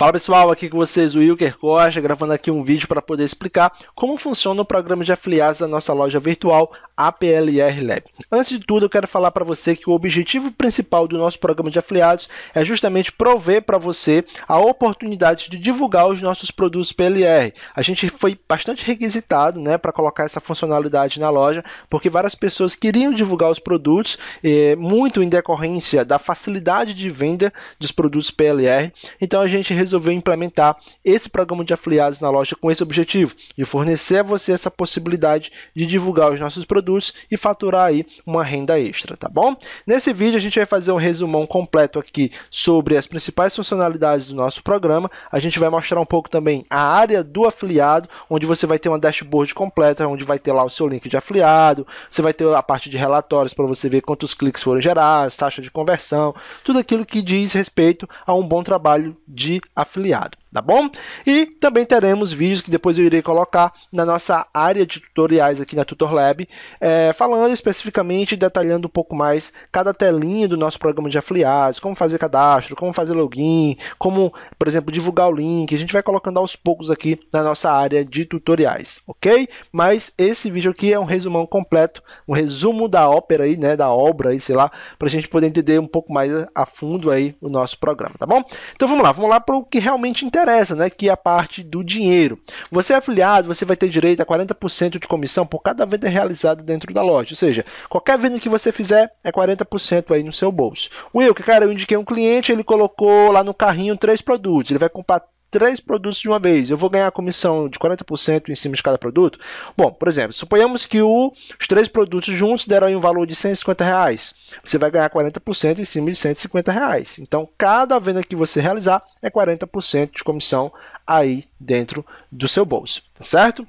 Fala pessoal, aqui com vocês o Wilker Costa, gravando aqui um vídeo para poder explicar como funciona o programa de afiliados da nossa loja virtual APLR Lab. Antes de tudo, eu quero falar para você que o objetivo principal do nosso programa de afiliados é justamente prover para você a oportunidade de divulgar os nossos produtos PLR. A gente foi bastante requisitado né, para colocar essa funcionalidade na loja, porque várias pessoas queriam divulgar os produtos, eh, muito em decorrência da facilidade de venda dos produtos PLR. Então a gente resolveu resolveu implementar esse programa de afiliados na loja com esse objetivo, de fornecer a você essa possibilidade de divulgar os nossos produtos e faturar aí uma renda extra, tá bom? Nesse vídeo a gente vai fazer um resumão completo aqui sobre as principais funcionalidades do nosso programa. A gente vai mostrar um pouco também a área do afiliado, onde você vai ter uma dashboard completa, onde vai ter lá o seu link de afiliado, você vai ter a parte de relatórios para você ver quantos cliques foram gerados, taxa de conversão, tudo aquilo que diz respeito a um bom trabalho de afiliado tá bom? E também teremos vídeos que depois eu irei colocar na nossa área de tutoriais aqui na Tutor Lab, é, falando especificamente, detalhando um pouco mais cada telinha do nosso programa de afiliados, como fazer cadastro, como fazer login, como, por exemplo, divulgar o link. A gente vai colocando aos poucos aqui na nossa área de tutoriais, ok? Mas esse vídeo aqui é um resumão completo, um resumo da ópera aí, né, da obra aí, sei lá, para a gente poder entender um pouco mais a fundo aí o nosso programa, tá bom? Então vamos lá, vamos lá para o que realmente interessa interessa, né, que é a parte do dinheiro. Você é afiliado, você vai ter direito a 40% de comissão por cada venda realizada dentro da loja. Ou seja, qualquer venda que você fizer é 40% aí no seu bolso. Will, que cara, eu indiquei um cliente, ele colocou lá no carrinho três produtos. Ele vai comprar três produtos de uma vez, eu vou ganhar a comissão de 40% em cima de cada produto? Bom, por exemplo, suponhamos que o, os três produtos juntos deram um valor de 150 reais. Você vai ganhar 40% em cima de 150 reais. Então, cada venda que você realizar é 40% de comissão aí dentro do seu bolso, tá certo?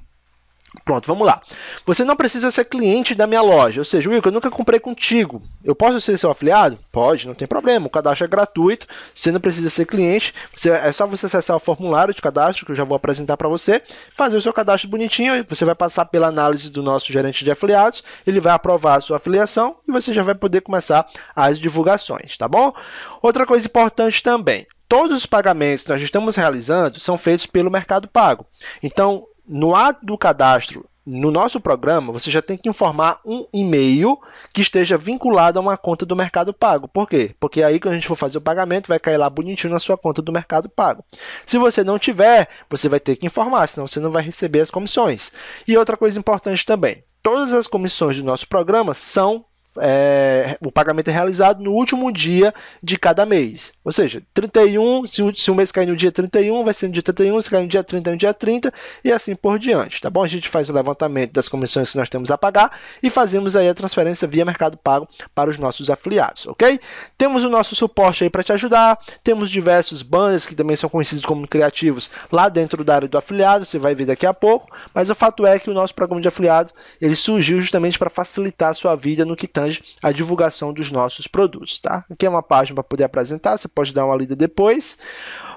Pronto, vamos lá. Você não precisa ser cliente da minha loja. Ou seja, Wilco, eu nunca comprei contigo. Eu posso ser seu afiliado? Pode, não tem problema. O cadastro é gratuito. Você não precisa ser cliente. Você, é só você acessar o formulário de cadastro que eu já vou apresentar para você. Fazer o seu cadastro bonitinho. Você vai passar pela análise do nosso gerente de afiliados. Ele vai aprovar a sua afiliação e você já vai poder começar as divulgações, tá bom? Outra coisa importante também todos os pagamentos que nós estamos realizando são feitos pelo Mercado Pago. Então, no ato do cadastro no nosso programa, você já tem que informar um e-mail que esteja vinculado a uma conta do Mercado Pago. Por quê? Porque aí quando a gente for fazer o pagamento, vai cair lá bonitinho na sua conta do Mercado Pago. Se você não tiver, você vai ter que informar, senão você não vai receber as comissões. E outra coisa importante também, todas as comissões do nosso programa são é, o pagamento é realizado no último dia de cada mês. Ou seja, 31, se o, se o mês cair no dia 31, vai ser no dia 31, se cair no dia 30, é no dia 30 e assim por diante, tá bom? A gente faz o levantamento das comissões que nós temos a pagar e fazemos aí a transferência via Mercado Pago para os nossos afiliados, ok? Temos o nosso suporte aí para te ajudar, temos diversos banners que também são conhecidos como criativos lá dentro da área do afiliado, você vai ver daqui a pouco, mas o fato é que o nosso programa de afiliado, ele surgiu justamente para facilitar a sua vida no que tanto a divulgação dos nossos produtos, tá? Aqui é uma página para poder apresentar, você pode dar uma lida depois.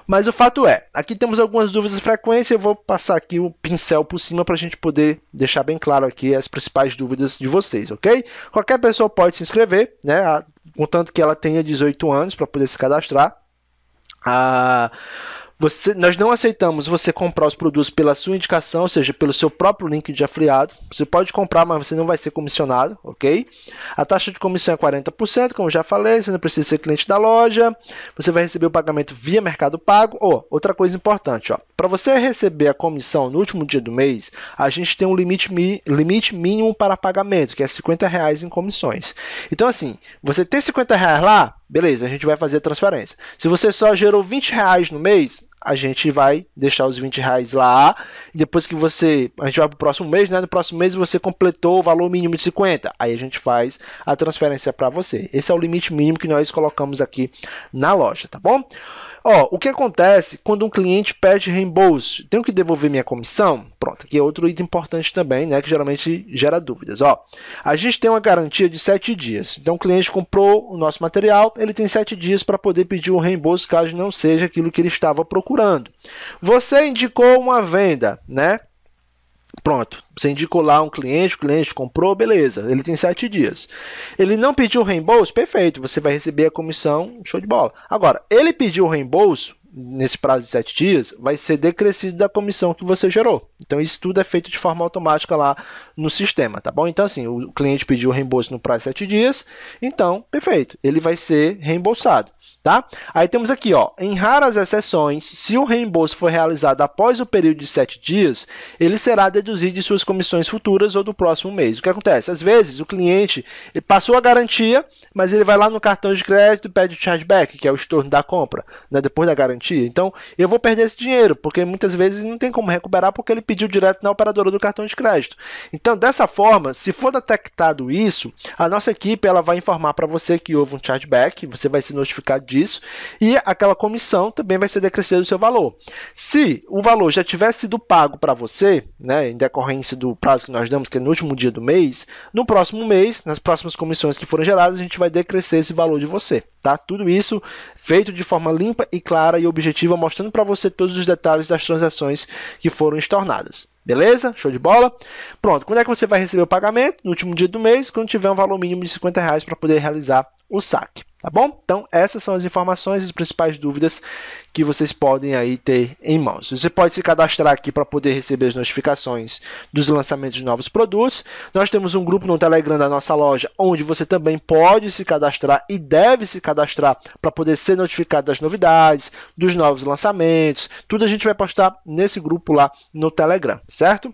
Mas o fato é, aqui temos algumas dúvidas de frequência, eu vou passar aqui o pincel por cima para a gente poder deixar bem claro aqui as principais dúvidas de vocês, ok? Qualquer pessoa pode se inscrever, né? Contanto que ela tenha 18 anos para poder se cadastrar. Ah, você, nós não aceitamos você comprar os produtos pela sua indicação, ou seja, pelo seu próprio link de afiliado. Você pode comprar, mas você não vai ser comissionado, ok? A taxa de comissão é 40%, como já falei, você não precisa ser cliente da loja. Você vai receber o pagamento via Mercado Pago. Oh, outra coisa importante, ó. Para você receber a comissão no último dia do mês, a gente tem um limite, limite mínimo para pagamento, que é 50 reais em comissões. Então, assim, você tem 50 reais lá, Beleza, a gente vai fazer a transferência. Se você só gerou 20 reais no mês, a gente vai deixar os 20 reais lá. Depois que você. A gente vai para o próximo mês, né? No próximo mês você completou o valor mínimo de 50. Aí a gente faz a transferência para você. Esse é o limite mínimo que nós colocamos aqui na loja, tá bom? Ó, o que acontece quando um cliente pede reembolso? Tenho que devolver minha comissão? Pronto, aqui é outro item importante também, né? Que geralmente gera dúvidas. Ó, a gente tem uma garantia de 7 dias. Então, o cliente comprou o nosso material, ele tem 7 dias para poder pedir o reembolso caso não seja aquilo que ele estava procurando. Você indicou uma venda, né? Pronto, você indicou lá um cliente, o cliente comprou, beleza, ele tem sete dias. Ele não pediu reembolso, perfeito, você vai receber a comissão, show de bola. Agora, ele pediu reembolso, nesse prazo de sete dias, vai ser decrescido da comissão que você gerou. Então, isso tudo é feito de forma automática lá no sistema, tá bom? Então, assim, o cliente pediu reembolso no prazo de sete dias, então, perfeito, ele vai ser reembolsado. Tá? Aí temos aqui, ó, em raras exceções, se o reembolso for realizado após o período de 7 dias, ele será deduzido de suas comissões futuras ou do próximo mês. O que acontece? Às vezes o cliente passou a garantia, mas ele vai lá no cartão de crédito e pede o chargeback, que é o estorno da compra, né, depois da garantia. Então, eu vou perder esse dinheiro, porque muitas vezes não tem como recuperar porque ele pediu direto na operadora do cartão de crédito. Então, dessa forma, se for detectado isso, a nossa equipe ela vai informar para você que houve um chargeback, você vai se notificar disso disso, e aquela comissão também vai ser decrescida do seu valor. Se o valor já tivesse sido pago para você, né, em decorrência do prazo que nós damos, que é no último dia do mês, no próximo mês, nas próximas comissões que foram geradas, a gente vai decrescer esse valor de você. Tá? Tudo isso feito de forma limpa e clara e objetiva, mostrando para você todos os detalhes das transações que foram estornadas. Beleza? Show de bola? Pronto, quando é que você vai receber o pagamento? No último dia do mês, quando tiver um valor mínimo de 50 reais para poder realizar o saque. Tá bom? Então, essas são as informações, as principais dúvidas que vocês podem aí ter em mãos. Você pode se cadastrar aqui para poder receber as notificações dos lançamentos de novos produtos. Nós temos um grupo no Telegram da nossa loja, onde você também pode se cadastrar e deve se cadastrar para poder ser notificado das novidades, dos novos lançamentos. Tudo a gente vai postar nesse grupo lá no Telegram, certo?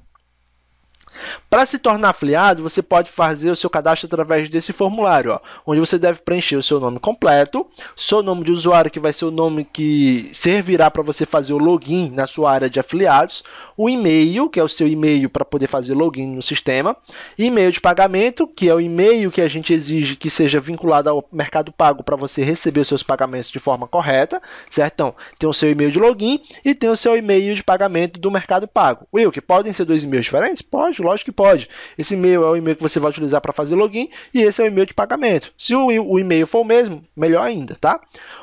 Para se tornar afiliado, você pode fazer o seu cadastro através desse formulário, ó, onde você deve preencher o seu nome completo, seu nome de usuário, que vai ser o nome que servirá para você fazer o login na sua área de afiliados, o e-mail, que é o seu e-mail para poder fazer login no sistema, e-mail de pagamento, que é o e-mail que a gente exige que seja vinculado ao Mercado Pago para você receber os seus pagamentos de forma correta, certo? Então, tem o seu e-mail de login e tem o seu e-mail de pagamento do Mercado Pago. Will, que podem ser dois e-mails diferentes? Pode, pagamento? Lógico que pode. Esse e-mail é o e-mail que você vai utilizar para fazer login e esse é o e-mail de pagamento. Se o e-mail for o mesmo, melhor ainda, tá?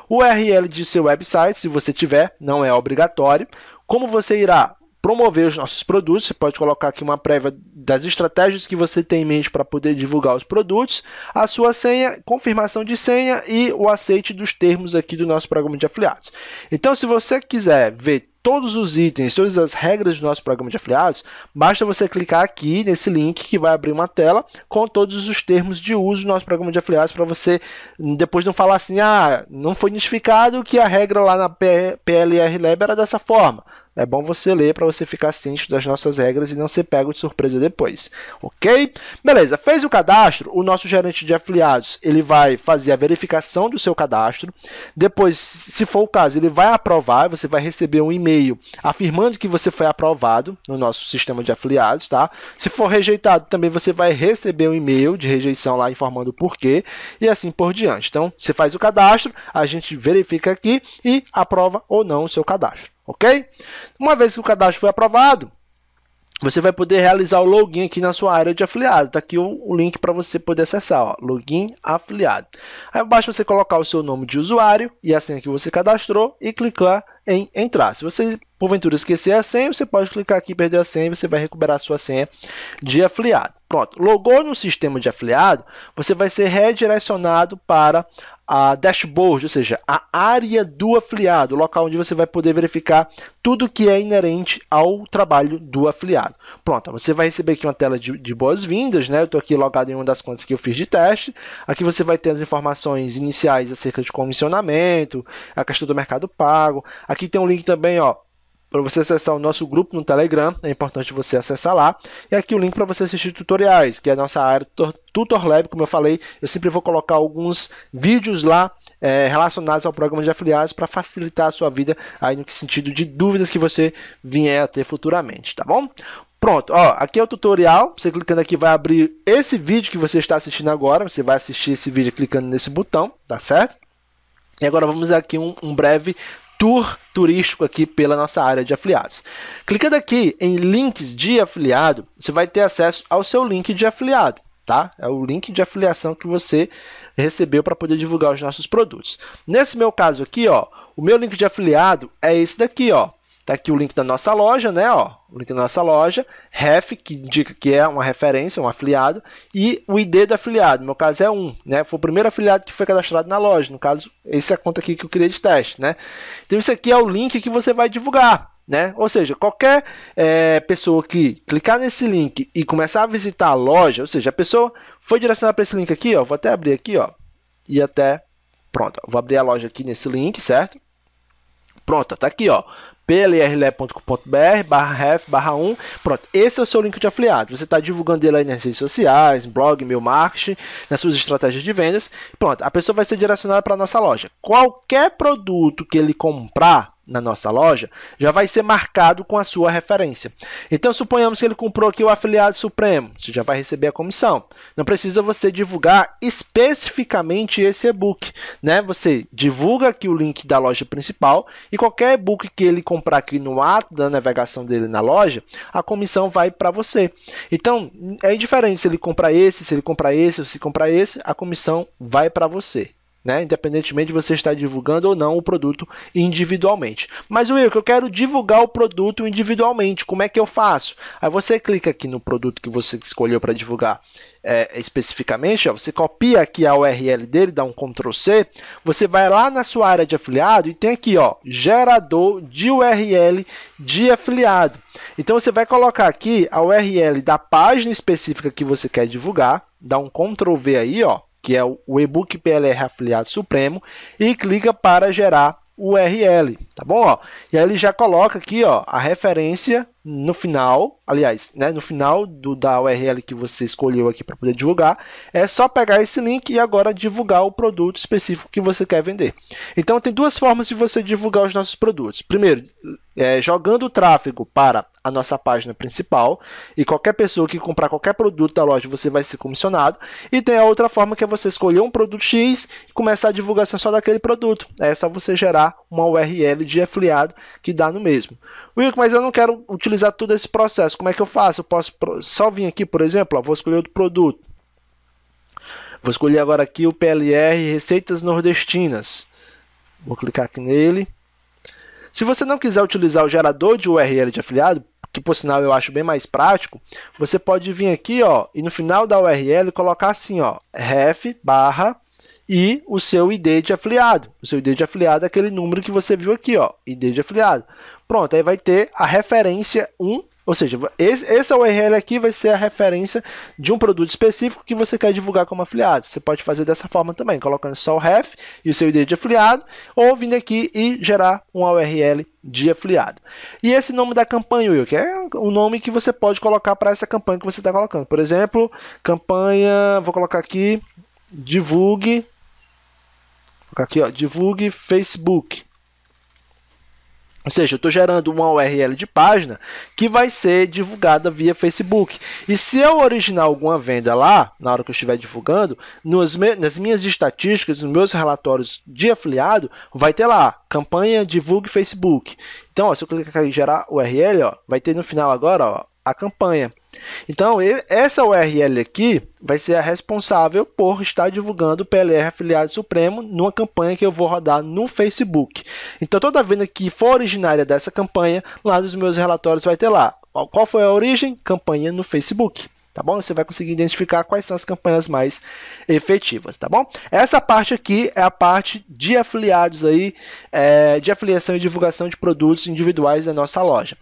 O URL de seu website, se você tiver, não é obrigatório. Como você irá promover os nossos produtos. Você pode colocar aqui uma prévia das estratégias que você tem em mente para poder divulgar os produtos, a sua senha, confirmação de senha e o aceite dos termos aqui do nosso programa de afiliados. Então, se você quiser ver todos os itens, todas as regras do nosso programa de afiliados, basta você clicar aqui nesse link que vai abrir uma tela com todos os termos de uso do nosso programa de afiliados para você hum, depois não falar assim, ah, não foi notificado que a regra lá na PLR Lab era dessa forma. É bom você ler para você ficar ciente das nossas regras e não ser pego de surpresa depois, ok? Beleza, fez o cadastro, o nosso gerente de afiliados ele vai fazer a verificação do seu cadastro, depois, se for o caso, ele vai aprovar, você vai receber um e-mail e-mail afirmando que você foi aprovado no nosso sistema de afiliados, tá? Se for rejeitado, também você vai receber um e-mail de rejeição lá informando o porquê e assim por diante. Então, você faz o cadastro, a gente verifica aqui e aprova ou não o seu cadastro, ok? Uma vez que o cadastro foi aprovado, você vai poder realizar o login aqui na sua área de afiliado. Está aqui o, o link para você poder acessar, ó, login afiliado. Aí abaixo você colocar o seu nome de usuário e a senha que você cadastrou e clicar em entrar. Se você porventura esquecer a senha, você pode clicar aqui, perder a senha e você vai recuperar a sua senha de afiliado. Pronto, logou no sistema de afiliado, você vai ser redirecionado para a dashboard, ou seja, a área do afiliado, o local onde você vai poder verificar tudo que é inerente ao trabalho do afiliado. Pronto, você vai receber aqui uma tela de, de boas-vindas, né? Eu estou aqui logado em uma das contas que eu fiz de teste. Aqui você vai ter as informações iniciais acerca de comissionamento, a questão do mercado pago. Aqui Aqui tem um link também, ó, para você acessar o nosso grupo no Telegram, é importante você acessar lá. E aqui o link para você assistir tutoriais, que é a nossa área Tutor Lab, como eu falei, eu sempre vou colocar alguns vídeos lá é, relacionados ao programa de afiliados para facilitar a sua vida aí no sentido de dúvidas que você vier a ter futuramente, tá bom? Pronto, ó, aqui é o tutorial, você clicando aqui vai abrir esse vídeo que você está assistindo agora, você vai assistir esse vídeo clicando nesse botão, tá certo? E agora vamos aqui um, um breve tour turístico aqui pela nossa área de afiliados. Clicando aqui em links de afiliado, você vai ter acesso ao seu link de afiliado, tá? É o link de afiliação que você recebeu para poder divulgar os nossos produtos. Nesse meu caso aqui, ó, o meu link de afiliado é esse daqui, ó. Tá aqui o link da nossa loja, né, ó? link na nossa loja, ref, que indica que é uma referência, um afiliado, e o ID do afiliado, no meu caso é 1, né? Foi o primeiro afiliado que foi cadastrado na loja, no caso, essa é a conta aqui que eu criei de teste, né? Então, isso aqui é o link que você vai divulgar, né? Ou seja, qualquer é, pessoa que clicar nesse link e começar a visitar a loja, ou seja, a pessoa foi direcionada para esse link aqui, ó, vou até abrir aqui, ó, e até, pronto, ó, vou abrir a loja aqui nesse link, certo? Pronto, tá aqui, ó plrle.com.br barra ref barra 1. Pronto, esse é o seu link de afiliado. Você está divulgando ele aí nas redes sociais, blog, meu marketing, nas suas estratégias de vendas. Pronto, a pessoa vai ser direcionada para a nossa loja. Qualquer produto que ele comprar, na nossa loja, já vai ser marcado com a sua referência. Então, suponhamos que ele comprou aqui o afiliado Supremo, você já vai receber a comissão. Não precisa você divulgar especificamente esse e-book, né? Você divulga aqui o link da loja principal e qualquer e-book que ele comprar aqui no ato da navegação dele na loja, a comissão vai para você. Então, é indiferente se ele comprar esse, se ele comprar esse, ou se comprar esse, a comissão vai para você né? Independentemente de você estar divulgando ou não o produto individualmente. Mas o que eu quero divulgar o produto individualmente. Como é que eu faço? Aí você clica aqui no produto que você escolheu para divulgar é, especificamente. Ó, você copia aqui a URL dele, dá um Ctrl C. Você vai lá na sua área de afiliado e tem aqui, ó, gerador de URL de afiliado. Então você vai colocar aqui a URL da página específica que você quer divulgar. Dá um Ctrl V aí, ó que é o e-book PLR afiliado supremo, e clica para gerar o URL, tá bom? Ó? E aí ele já coloca aqui ó, a referência no final, aliás, né, no final do, da URL que você escolheu aqui para poder divulgar, é só pegar esse link e agora divulgar o produto específico que você quer vender. Então tem duas formas de você divulgar os nossos produtos. Primeiro, é, jogando o tráfego para a nossa página principal e qualquer pessoa que comprar qualquer produto da loja você vai ser comissionado. E tem a outra forma que é você escolher um produto X e começar a divulgação só daquele produto. É só você gerar uma URL de afiliado que dá no mesmo. mas eu não quero utilizar todo esse processo. Como é que eu faço? Eu posso só vir aqui, por exemplo, ó, vou escolher outro produto. Vou escolher agora aqui o PLR Receitas Nordestinas. Vou clicar aqui nele. Se você não quiser utilizar o gerador de URL de afiliado, que por sinal eu acho bem mais prático, você pode vir aqui ó, e no final da URL colocar assim, ó, ref barra e o seu ID de afiliado. O seu ID de afiliado é aquele número que você viu aqui, ó, ID de afiliado. Pronto, aí vai ter a referência 1, ou seja, esse, essa é URL aqui vai ser a referência de um produto específico que você quer divulgar como afiliado. Você pode fazer dessa forma também, colocando só o ref e o seu ID de afiliado, ou vindo aqui e gerar uma URL de afiliado. E esse nome da campanha, Will, que é o nome que você pode colocar para essa campanha que você está colocando. Por exemplo, campanha, vou colocar aqui, divulgue Aqui, ó, divulgue Facebook. Ou seja, eu estou gerando uma URL de página que vai ser divulgada via Facebook. E se eu originar alguma venda lá, na hora que eu estiver divulgando, nas minhas estatísticas, nos meus relatórios de afiliado, vai ter lá, campanha divulgue Facebook. Então, ó, se eu clicar em gerar URL, ó, vai ter no final agora ó, a campanha. Então, essa URL aqui vai ser a responsável por estar divulgando o PLR afiliado Supremo numa campanha que eu vou rodar no Facebook. Então, toda venda que for originária dessa campanha, lá nos meus relatórios vai ter lá. Qual foi a origem? Campanha no Facebook tá bom? Você vai conseguir identificar quais são as campanhas mais efetivas, tá bom? Essa parte aqui é a parte de afiliados aí, é, de afiliação e divulgação de produtos individuais da nossa loja.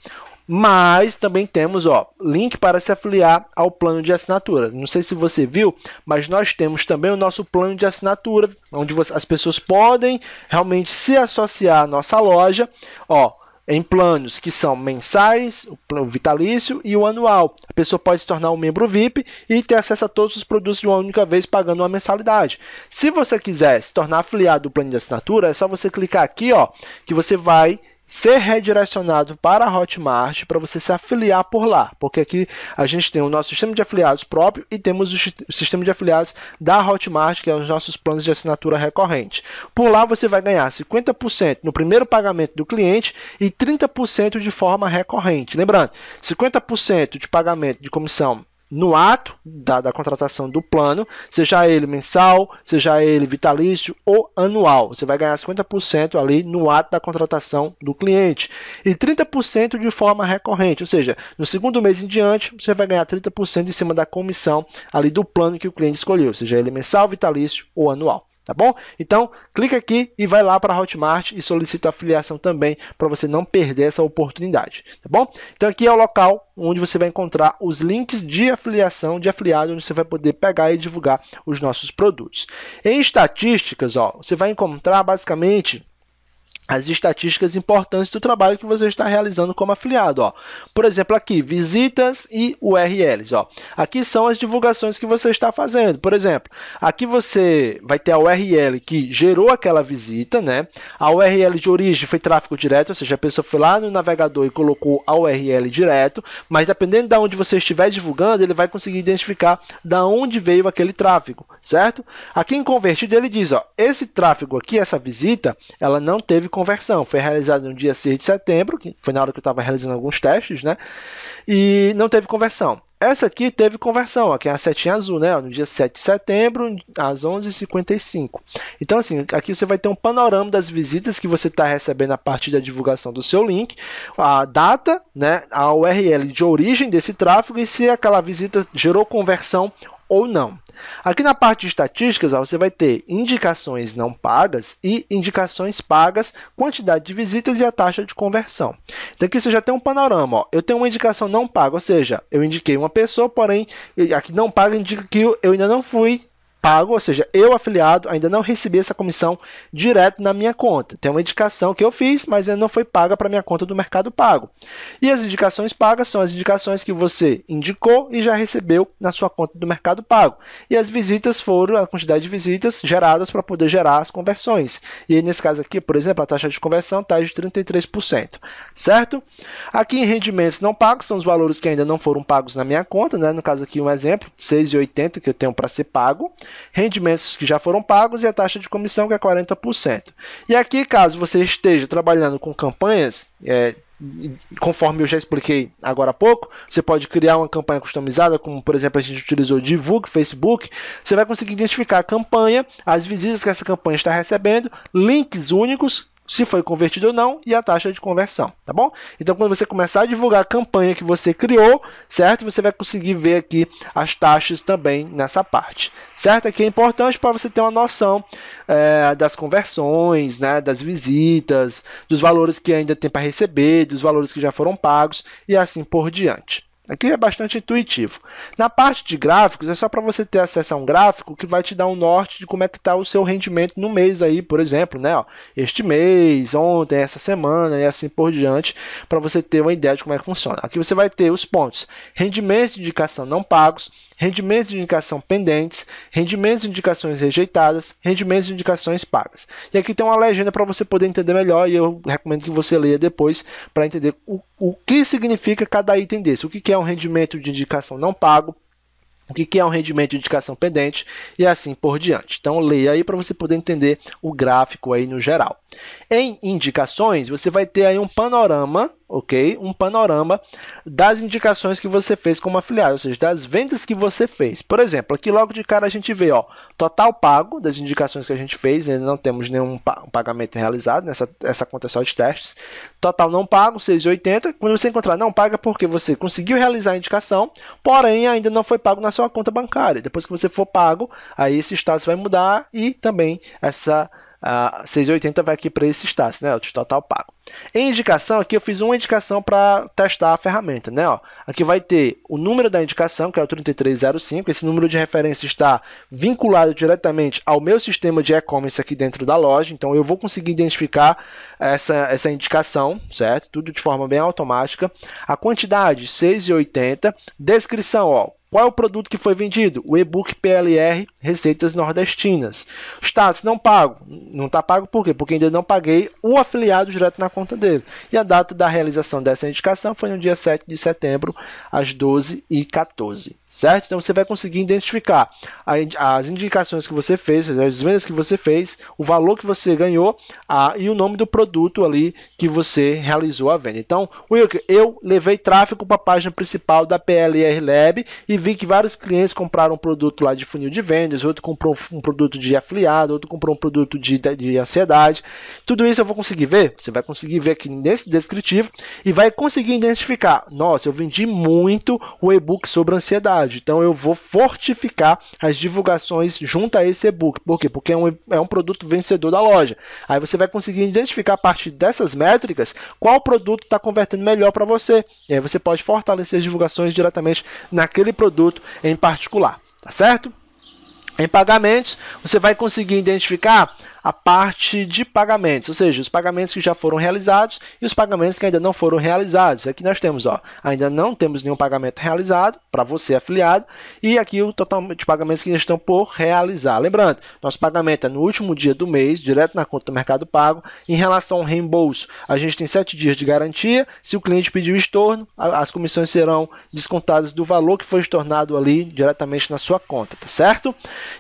Mas também temos, ó, link para se afiliar ao plano de assinatura. Não sei se você viu, mas nós temos também o nosso plano de assinatura, onde você, as pessoas podem realmente se associar à nossa loja, ó, em planos que são mensais, o vitalício e o anual. A pessoa pode se tornar um membro VIP e ter acesso a todos os produtos de uma única vez pagando uma mensalidade. Se você quiser se tornar afiliado do plano de assinatura, é só você clicar aqui, ó, que você vai ser redirecionado para a Hotmart para você se afiliar por lá, porque aqui a gente tem o nosso sistema de afiliados próprio e temos o sistema de afiliados da Hotmart, que é os nossos planos de assinatura recorrente. Por lá você vai ganhar 50% no primeiro pagamento do cliente e 30% de forma recorrente. Lembrando, 50% de pagamento de comissão no ato da, da, contratação do plano, seja ele mensal, seja ele vitalício ou anual. Você vai ganhar 50% ali no ato da contratação do cliente e 30% de forma recorrente, ou seja, no segundo mês em diante, você vai ganhar 30% em cima da comissão ali do plano que o cliente escolheu, seja ele mensal, vitalício ou anual tá bom? Então, clica aqui e vai lá para a Hotmart e solicita afiliação também para você não perder essa oportunidade, tá bom? Então, aqui é o local onde você vai encontrar os links de afiliação de afiliado, onde você vai poder pegar e divulgar os nossos produtos. Em estatísticas, ó, você vai encontrar basicamente as estatísticas importantes do trabalho que você está realizando como afiliado. Ó. Por exemplo, aqui, visitas e URLs. Ó. Aqui são as divulgações que você está fazendo. Por exemplo, aqui você vai ter a URL que gerou aquela visita, né? A URL de origem foi tráfego direto, ou seja, a pessoa foi lá no navegador e colocou a URL direto, mas dependendo de onde você estiver divulgando, ele vai conseguir identificar da onde veio aquele tráfego, certo? Aqui em convertido ele diz, ó, esse tráfego aqui, essa visita, ela não teve conversão. Foi realizado no dia 6 de setembro, que foi na hora que eu estava realizando alguns testes, né? E não teve conversão. Essa aqui teve conversão, aqui é a setinha azul, né? No dia 7 de setembro, às 11h55. Então, assim, aqui você vai ter um panorama das visitas que você está recebendo a partir da divulgação do seu link, a data, né? A URL de origem desse tráfego e se aquela visita gerou conversão ou não. Aqui na parte de estatísticas, ó, você vai ter indicações não pagas e indicações pagas, quantidade de visitas e a taxa de conversão. Então aqui você já tem um panorama. Ó. Eu tenho uma indicação não paga, ou seja, eu indiquei uma pessoa, porém, aqui não paga indica que eu ainda não fui pago, ou seja, eu afiliado ainda não recebi essa comissão direto na minha conta. Tem uma indicação que eu fiz, mas ainda não foi paga para minha conta do Mercado Pago. E as indicações pagas são as indicações que você indicou e já recebeu na sua conta do Mercado Pago. E as visitas foram a quantidade de visitas geradas para poder gerar as conversões. E nesse caso aqui, por exemplo, a taxa de conversão está de 33%, certo? Aqui em rendimentos não pagos são os valores que ainda não foram pagos na minha conta, né? No caso aqui um exemplo, 6,80 que eu tenho para ser pago rendimentos que já foram pagos e a taxa de comissão, que é 40%. E aqui, caso você esteja trabalhando com campanhas, é, conforme eu já expliquei agora há pouco, você pode criar uma campanha customizada, como por exemplo a gente utilizou Divulg, Facebook, você vai conseguir identificar a campanha, as visitas que essa campanha está recebendo, links únicos, se foi convertido ou não e a taxa de conversão, tá bom? Então, quando você começar a divulgar a campanha que você criou, certo? Você vai conseguir ver aqui as taxas também nessa parte, certo? Aqui é importante para você ter uma noção é, das conversões, né, das visitas, dos valores que ainda tem para receber, dos valores que já foram pagos e assim por diante. Aqui é bastante intuitivo. Na parte de gráficos, é só para você ter acesso a um gráfico que vai te dar um norte de como é que está o seu rendimento no mês aí, por exemplo, né? Ó, este mês, ontem, essa semana e assim por diante, para você ter uma ideia de como é que funciona. Aqui você vai ter os pontos: rendimentos de indicação não pagos, rendimentos de indicação pendentes, rendimentos de indicações rejeitadas, rendimentos de indicações pagas. E aqui tem uma legenda para você poder entender melhor e eu recomendo que você leia depois para entender o, o que significa cada item desse, o que, que é é um rendimento de indicação não pago, o que é um rendimento de indicação pendente e assim por diante. Então leia aí para você poder entender o gráfico aí no geral. Em indicações, você vai ter aí um panorama ok? Um panorama das indicações que você fez como afiliado, ou seja, das vendas que você fez. Por exemplo, aqui logo de cara a gente vê, ó, total pago das indicações que a gente fez, ainda né? não temos nenhum pagamento realizado nessa essa conta é só de testes. Total não pago, 6,80. Quando você encontrar não paga porque você conseguiu realizar a indicação, porém ainda não foi pago na sua conta bancária. Depois que você for pago, aí esse status vai mudar e também essa a 6,80 vai aqui para esse status, né? O total pago. Em indicação, aqui eu fiz uma indicação para testar a ferramenta, né? Ó, aqui vai ter o número da indicação, que é o 3305. Esse número de referência está vinculado diretamente ao meu sistema de e-commerce aqui dentro da loja. Então, eu vou conseguir identificar essa, essa indicação, certo? Tudo de forma bem automática. A quantidade, 6,80. Descrição, ó, qual é o produto que foi vendido? O e-book PLR Receitas Nordestinas. Status não pago. Não está pago por quê? Porque ainda não paguei o afiliado direto na conta dele. E a data da realização dessa indicação foi no dia 7 de setembro, às 12h14. Certo? Então você vai conseguir identificar as indicações que você fez, as vendas que você fez, o valor que você ganhou a, e o nome do produto ali que você realizou a venda. Então, Wilker, eu levei tráfego para a página principal da PLR Lab e vi que vários clientes compraram um produto lá de funil de vendas, outro comprou um produto de afiliado, outro comprou um produto de, de ansiedade. Tudo isso eu vou conseguir ver? Você vai conseguir ver aqui nesse descritivo e vai conseguir identificar. Nossa, eu vendi muito o e-book sobre ansiedade, então eu vou fortificar as divulgações junto a esse e-book. Por quê? Porque é um, é um produto vencedor da loja. Aí você vai conseguir identificar a partir dessas métricas qual produto está convertendo melhor para você. E aí você pode fortalecer as divulgações diretamente naquele produto produto em particular, tá certo? Em pagamentos, você vai conseguir identificar a parte de pagamentos, ou seja, os pagamentos que já foram realizados e os pagamentos que ainda não foram realizados. Aqui nós temos, ó, ainda não temos nenhum pagamento realizado para você afiliado e aqui o total de pagamentos que ainda estão por realizar. Lembrando, nosso pagamento é no último dia do mês, direto na conta do Mercado Pago. Em relação ao reembolso, a gente tem 7 dias de garantia. Se o cliente pedir o estorno, as comissões serão descontadas do valor que foi estornado ali diretamente na sua conta, tá certo?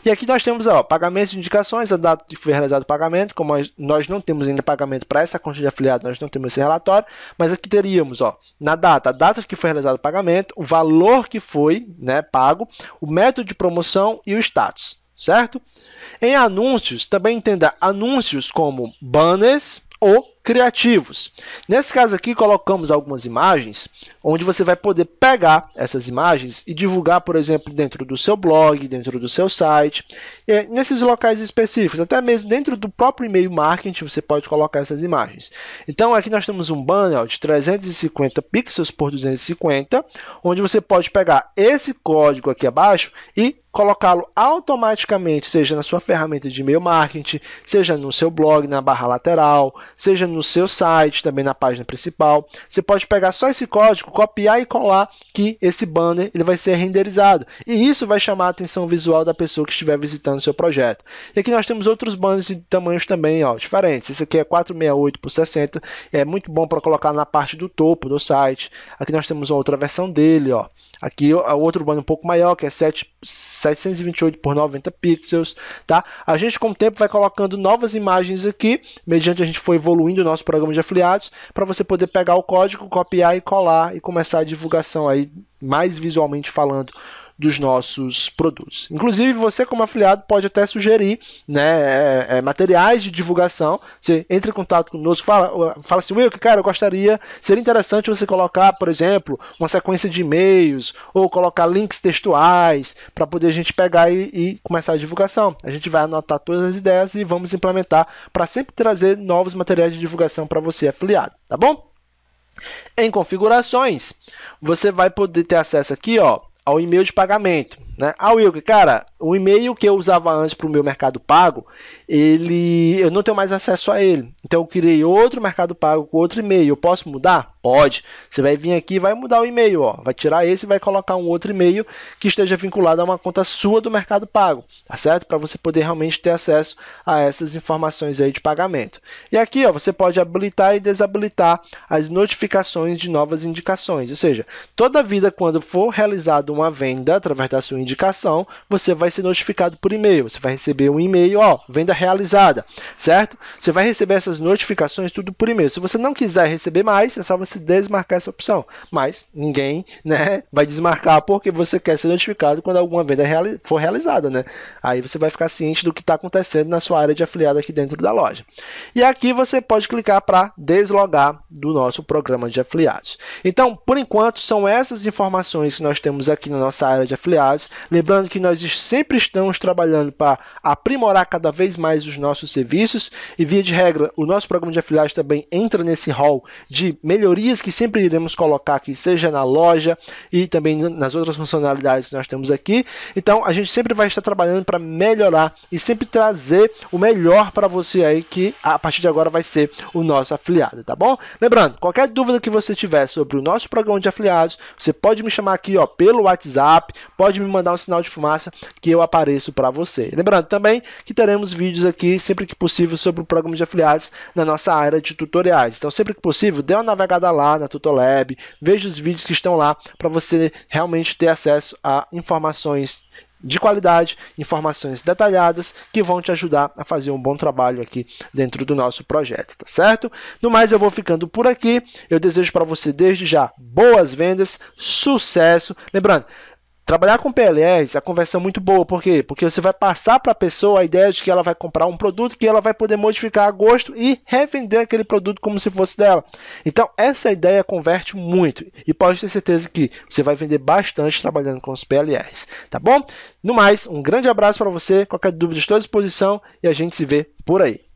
E aqui nós temos, ó, pagamentos de indicações, a data que foi realizada realizado o pagamento, como nós não temos ainda pagamento para essa conta de afiliado, nós não temos esse relatório, mas aqui teríamos, ó, na data, a data que foi realizado o pagamento, o valor que foi né, pago, o método de promoção e o status, certo? Em anúncios, também entenda anúncios como banners ou criativos. Nesse caso aqui, colocamos algumas imagens onde você vai poder pegar essas imagens e divulgar, por exemplo, dentro do seu blog, dentro do seu site, nesses locais específicos, até mesmo dentro do próprio e-mail marketing, você pode colocar essas imagens. Então, aqui nós temos um banner de 350 pixels por 250, onde você pode pegar esse código aqui abaixo e colocá-lo automaticamente, seja na sua ferramenta de e-mail marketing, seja no seu blog, na barra lateral, seja no no seu site, também na página principal. Você pode pegar só esse código, copiar e colar que esse banner ele vai ser renderizado. E isso vai chamar a atenção visual da pessoa que estiver visitando o seu projeto. E aqui nós temos outros banners de tamanhos também ó, diferentes. Esse aqui é 468 por 60, é muito bom para colocar na parte do topo do site. Aqui nós temos outra versão dele, ó. Aqui é outro banner um pouco maior, que é 7, 728 por 90 pixels, tá? A gente com o tempo vai colocando novas imagens aqui, mediante a gente for evoluindo do nosso programa de afiliados para você poder pegar o código, copiar e colar e começar a divulgação aí mais visualmente falando dos nossos produtos. Inclusive, você como afiliado pode até sugerir né, é, é, materiais de divulgação. Você entra em contato conosco, fala, fala assim, Will, que cara, eu gostaria, seria interessante você colocar, por exemplo, uma sequência de e-mails ou colocar links textuais para poder a gente pegar e, e começar a divulgação. A gente vai anotar todas as ideias e vamos implementar para sempre trazer novos materiais de divulgação para você afiliado, tá bom? Em configurações, você vai poder ter acesso aqui, ó, ao e-mail de pagamento. Né? Ah, Wilker, cara, o e-mail que eu usava antes para o meu Mercado Pago, ele, eu não tenho mais acesso a ele. Então eu criei outro Mercado Pago com outro e-mail. Eu posso mudar? Pode. Você vai vir aqui e vai mudar o e-mail. Ó. Vai tirar esse e vai colocar um outro e-mail que esteja vinculado a uma conta sua do Mercado Pago. Tá certo? Para você poder realmente ter acesso a essas informações aí de pagamento. E aqui ó, você pode habilitar e desabilitar as notificações de novas indicações. Ou seja, toda vida quando for realizado uma venda através da sua indicação, você vai ser notificado por e-mail. Você vai receber um e-mail, ó, venda realizada, certo? Você vai receber essas notificações tudo por e-mail. Se você não quiser receber mais, é só você desmarcar essa opção. Mas ninguém, né, vai desmarcar porque você quer ser notificado quando alguma venda for realizada, né? Aí você vai ficar ciente do que está acontecendo na sua área de afiliado aqui dentro da loja. E aqui você pode clicar para deslogar do nosso programa de afiliados. Então, por enquanto, são essas informações que nós temos aqui aqui na nossa área de afiliados. Lembrando que nós sempre estamos trabalhando para aprimorar cada vez mais os nossos serviços e, via de regra, o nosso programa de afiliados também entra nesse hall de melhorias que sempre iremos colocar aqui, seja na loja e também nas outras funcionalidades que nós temos aqui. Então, a gente sempre vai estar trabalhando para melhorar e sempre trazer o melhor para você aí que a partir de agora vai ser o nosso afiliado, tá bom? Lembrando, qualquer dúvida que você tiver sobre o nosso programa de afiliados, você pode me chamar aqui, ó, pelo WhatsApp WhatsApp, pode me mandar um sinal de fumaça que eu apareço para você. Lembrando também que teremos vídeos aqui sempre que possível sobre o programa de afiliados na nossa área de tutoriais. Então, sempre que possível, dê uma navegada lá na Tutolab, veja os vídeos que estão lá para você realmente ter acesso a informações de qualidade, informações detalhadas que vão te ajudar a fazer um bom trabalho aqui dentro do nosso projeto, tá certo? No mais, eu vou ficando por aqui. Eu desejo para você desde já boas vendas, sucesso. Lembrando, Trabalhar com PLRs, a conversão é muito boa, por quê? Porque você vai passar para a pessoa a ideia de que ela vai comprar um produto que ela vai poder modificar a gosto e revender aquele produto como se fosse dela. Então, essa ideia converte muito e pode ter certeza que você vai vender bastante trabalhando com os PLRs, tá bom? No mais, um grande abraço para você, qualquer dúvida estou à disposição e a gente se vê por aí.